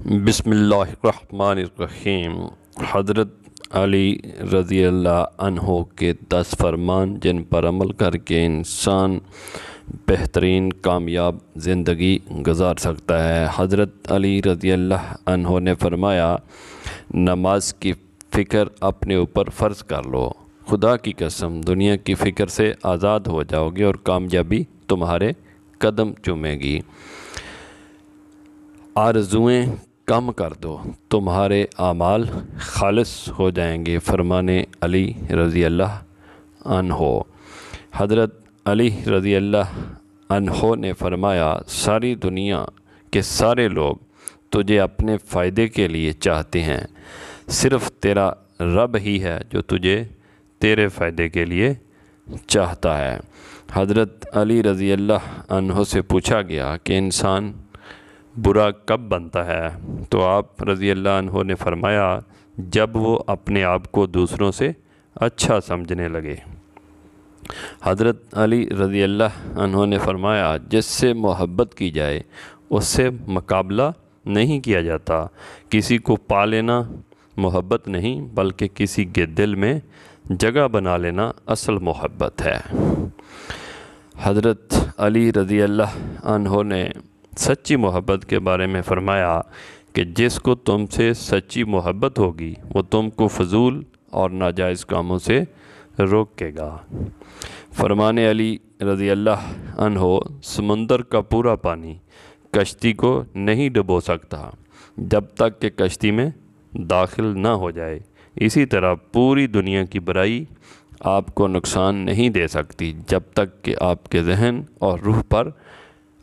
बसमीम हज़रत अली रज़ी अनहो के दस फरमान जिन पर अमल करके इंसान बेहतरीन कामयाब ज़िंदगी गुजार सकता है हज़रत अली रज़ी अनहो ने फरमाया नमाज की फ़िक्र अपने ऊपर फ़र्ज़ कर लो खुदा की कसम दुनिया की फ़िक्र से आज़ाद हो जाओगे और कामयाबी तुम्हारे कदम चूमेगी आरजुएं कम कर दो तुम्हारे आमाल खालस हो जाएंगे फरमान अली रज़ी अल्लाह अनहो हज़रत अली रज़ी अल्लाह अनहो ने फरमाया सारी दुनिया के सारे लोग तुझे अपने फ़ायदे के लिए चाहते हैं सिर्फ़ तेरा रब ही है जो तुझे तेरे फ़ायदे के लिए चाहता है हज़रत अली रज़ी अल्लाह अनहो से पूछा गया कि इंसान बुरा कब बनता है तो आप रज़ी अल्लाह ने फरमाया जब वो अपने आप को दूसरों से अच्छा समझने लगे हज़रत अली रज़ी अल्लाह ने फरमाया जिससे मोहब्बत की जाए उससे मुकाबला नहीं किया जाता किसी को पा लेना मोहब्बत नहीं बल्कि किसी के दिल में जगह बना लेना असल मोहब्बत है हज़रत अली रज़ी अल्लाह ने सच्ची मोहब्बत के बारे में फ़रमाया कि जिसको तुमसे सच्ची मोहब्बत होगी वो तुमको फजूल और नाजायज़ कामों से रोकेगा फरमान अली रज़ी अल्लाह अनहो समंदर का पूरा पानी कश्ती को नहीं डुबो सकता जब तक कि कश्ती में दाखिल ना हो जाए इसी तरह पूरी दुनिया की बुराई आपको नुकसान नहीं दे सकती जब तक कि आपके जहन और रूह पर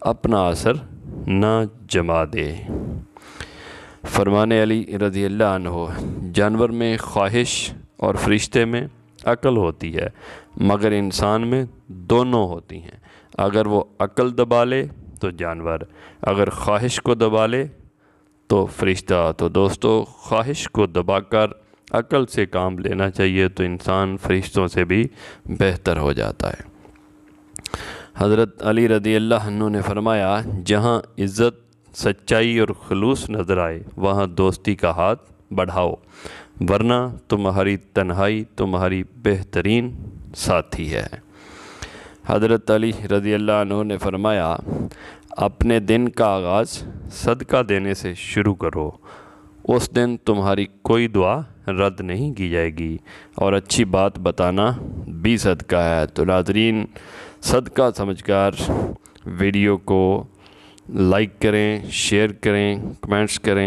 अपना असर ना जमा दे फरमान अली रज़ी हो जानवर में ख्वाहिश और फरिश्ते में अकल होती है मगर इंसान में दोनों होती हैं अगर वो अकल दबा ले तो जानवर अगर ख्वाहिश को दबा ले तो फरिश्ता तो दोस्तों ख्वाहिश को दबाकर अकल से काम लेना चाहिए तो इंसान फरिश्तों से भी बेहतर हो जाता है हज़रत अली रदी अल्लाह ने फरमाया जहाँ इज़्ज़त सच्चाई और खलूस नज़र आए वहाँ दोस्ती का हाथ बढ़ाओ वरना तुम्हारी तन्हाई तुम्हारी बेहतरीन साथी है हज़रत अली रदी अल्लाह ने फरमाया अपने दिन का आगाज़ सदका देने से शुरू करो उस दिन तुम्हारी कोई दुआ रद्द नहीं की जाएगी और अच्छी बात बताना भी सदका है तो नाजरीन सदका समझकर वीडियो को लाइक करें शेयर करें कमेंट्स करें